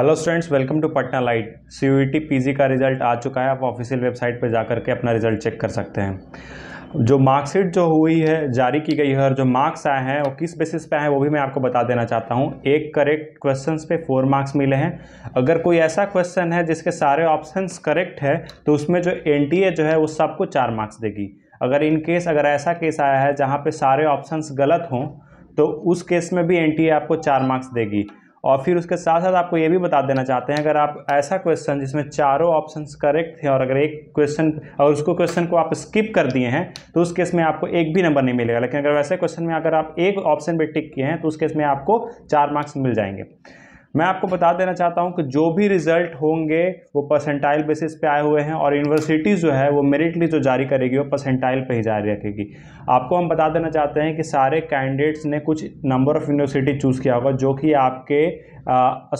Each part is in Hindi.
hello students welcome to Patna light C PG T P का रिजल्ट आ चुका है आप ऑफिशियल वेबसाइट पर जाकर के अपना रिजल्ट चेक कर सकते हैं जो मार्कशीट जो हुई है जारी की गई है और जो मार्क्स आए हैं वो किस बेसिस पे आए हैं वो भी मैं आपको बता देना चाहता हूँ एक करेक्ट क्वेश्चंस पे फोर मार्क्स मिले हैं अगर कोई ऐसा क्वेश्चन है जिसके सारे ऑप्शंस करेक्ट है तो उसमें जो एन जो है वो सबको चार मार्क्स देगी अगर इन केस अगर ऐसा केस आया है जहाँ पर सारे ऑप्शन गलत हों तो उस केस में भी एन आपको चार मार्क्स देगी और फिर उसके साथ साथ आपको ये भी बता देना चाहते हैं अगर आप ऐसा क्वेश्चन जिसमें चारों ऑप्शन करेक्ट थे और अगर एक क्वेश्चन और उसको क्वेश्चन को आप स्किप कर दिए हैं तो उस केस में आपको एक भी नंबर नहीं मिलेगा लेकिन अगर वैसे क्वेश्चन में अगर आप एक ऑप्शन पर टिक किए हैं तो उस केस में आपको चार मार्क्स मिल जाएंगे मैं आपको बता देना चाहता हूं कि जो भी रिजल्ट होंगे वो परसेंटाइल बेसिस पे आए हुए हैं और यूनिवर्सिटी जो है वो मेरिट लिस्ट जो जारी करेगी वो परसेंटाइल पे ही जारी रखेगी आपको हम बता देना चाहते हैं कि सारे कैंडिडेट्स ने कुछ नंबर ऑफ़ यूनिवर्सिटी चूज़ किया होगा जो कि आपके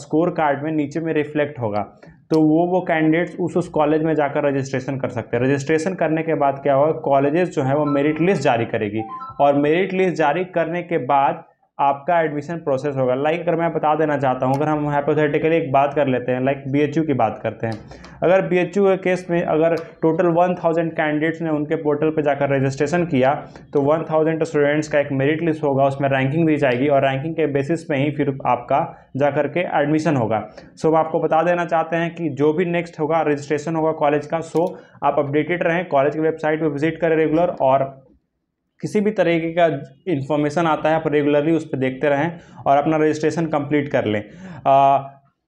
स्कोर कार्ड में नीचे में रिफ्लेक्ट होगा तो वो वो कैंडिडेट्स उस उस कॉलेज में जाकर रजिस्ट्रेशन कर सकते हैं रजिस्ट्रेशन करने के बाद क्या होगा कॉलेजेस जो है वो मेरिट लिस्ट जारी करेगी और मेरिट लिस्ट जारी करने के बाद आपका एडमिशन प्रोसेस होगा लाइक अगर मैं बता देना चाहता हूँ अगर हम हाइपोथेटिकली एक बात कर लेते हैं लाइक like बीएचयू की बात करते हैं अगर बीएचयू के केस में अगर टोटल 1000 कैंडिडेट्स ने उनके पोर्टल पर जाकर रजिस्ट्रेशन किया तो 1000 स्टूडेंट्स का एक मेरिट लिस्ट होगा उसमें रैंकिंग दी जाएगी और रैंकिंग के बेसिस पर ही फिर आपका जा के एडमिशन होगा सो हम आपको बता देना चाहते हैं कि जो भी नेक्स्ट होगा रजिस्ट्रेशन होगा कॉलेज का सो आप अपडेटेड रहें कॉलेज की वेबसाइट पर विजिट करें रेगुलर और किसी भी तरीके का इन्फॉर्मेशन आता है आप रेगुलरली उस पर देखते रहें और अपना रजिस्ट्रेशन कंप्लीट कर लें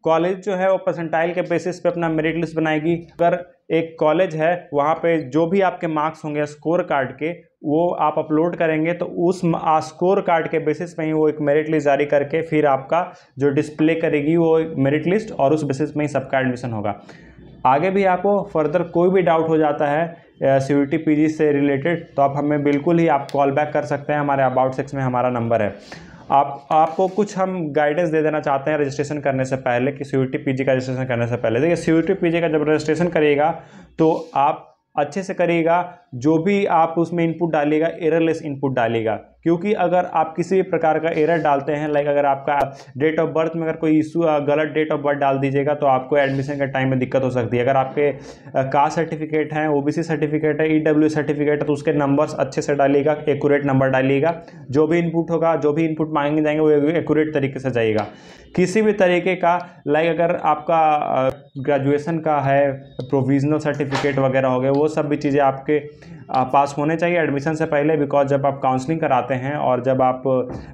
कॉलेज जो है वो परसेंटाइल के बेसिस पे अपना मेरिट लिस्ट बनाएगी अगर एक कॉलेज है वहाँ पे जो भी आपके मार्क्स होंगे स्कोर कार्ड के वो आप अपलोड करेंगे तो उस स्कोर कार्ड के बेसिस पे ही वो एक मेरिट लिस्ट जारी करके फिर आपका जो डिस्प्ले करेगी वो मेरिट लिस्ट और उस बेसिस में ही सबका एडमिशन होगा आगे भी आपको फर्दर कोई भी डाउट हो जाता है सिक्योरिटी पीजी से रिलेटेड तो आप हमें बिल्कुल ही आप कॉल बैक कर सकते हैं हमारे अबाउट सिक्स में हमारा नंबर है आप आपको कुछ हम गाइडेंस दे देना चाहते हैं रजिस्ट्रेशन करने से पहले कि सीयूटी पीजी का रजिस्ट्रेशन करने से पहले देखिए सीयूटी पीजी का जब रजिस्ट्रेशन करिएगा तो आप अच्छे से करिएगा जो भी आप उसमें इनपुट डालिएगा एररलेस इनपुट डालिएगा क्योंकि अगर आप किसी भी प्रकार का एरर डालते हैं लाइक अगर आपका डेट ऑफ बर्थ में अगर कोई इशू गलत डेट ऑफ बर्थ डाल दीजिएगा तो आपको एडमिशन के टाइम में दिक्कत हो सकती है अगर आपके कास्ट सर्टिफिकेट हैं ओबीसी सर्टिफिकेट है ईडब्ल्यू e सर्टिफिकेट है तो उसके नंबर्स अच्छे से डालिएगा एकूरेट नंबर डालिएगा जो भी इनपुट होगा जो भी इनपुट मांगे जाएंगे वो एकूरेट तरीके से जाएगा किसी भी तरीके का लाइक अगर आपका ग्रेजुएशन का है प्रोविजनल सर्टिफिकेट वगैरह हो गया वो सब भी चीज़ें आपके पास होने चाहिए एडमिशन से पहले बिकॉज जब आप काउंसलिंग कराते हैं और जब आप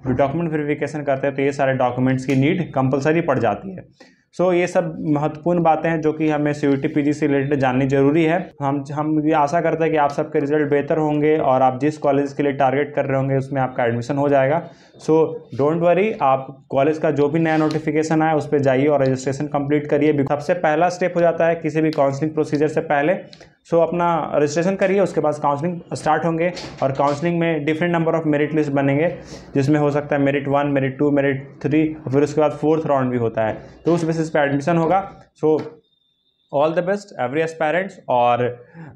डॉक्यूमेंट वेरिफिकेशन करते हैं तो ये सारे डॉक्यूमेंट्स की नीड कंपलसरी पड़ जाती है सो so, ये सब महत्वपूर्ण बातें हैं जो कि हमें C U T P G से रिलेटेड जाननी जरूरी है हम हम ये आशा करते हैं कि आप सबके रिजल्ट बेहतर होंगे और आप जिस कॉलेज के लिए टारगेट कर रहे होंगे उसमें आपका एडमिशन हो जाएगा सो डोंट वरी आप कॉलेज का जो भी नया नोटिफिकेशन आए उस पर जाइए और रजिस्ट्रेशन कंप्लीट करिए सबसे पहला स्टेप हो जाता है किसी भी काउंसलिंग प्रोसीजर से पहले सो so, अपना रजिस्ट्रेशन करिए उसके बाद काउंसलिंग स्टार्ट होंगे और काउंसलिंग में different number of merit list बनेंगे जिसमें हो सकता है merit one merit two merit three और फिर उसके बाद फोर्थ राउंड भी होता है तो उस बेसिस पे एडमिशन होगा so so, all the best every aspirants और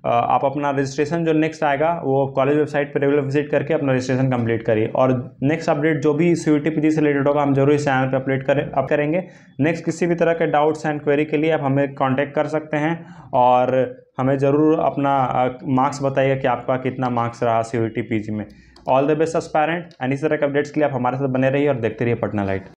आप अपना रजिस्ट्रेशन जो नेक्स्ट आएगा वो कॉलेज वेबसाइट पर रेगुलर विजिट करके अपना रजिस्ट्रेशन कंप्लीट करिए और नेक्स्ट अपडेट जो भी सी यू टी से रिलेटेड होगा हम जरूर इस चैनल पर अपडेट करें अप करेंगे नेक्स्ट किसी भी तरह के डाउट्स एंड क्वेरी के लिए आप हमें कॉन्टैक्ट कर सकते हैं और हमें ज़रूर अपना मार्क्स बताइए कि आपका कितना मार्क्स रहा सी यू में all the best aspirant and इस तरह के अपडेट्स के लिए आप हमारे साथ बने रहिए और देखते रहिए पटना लाइट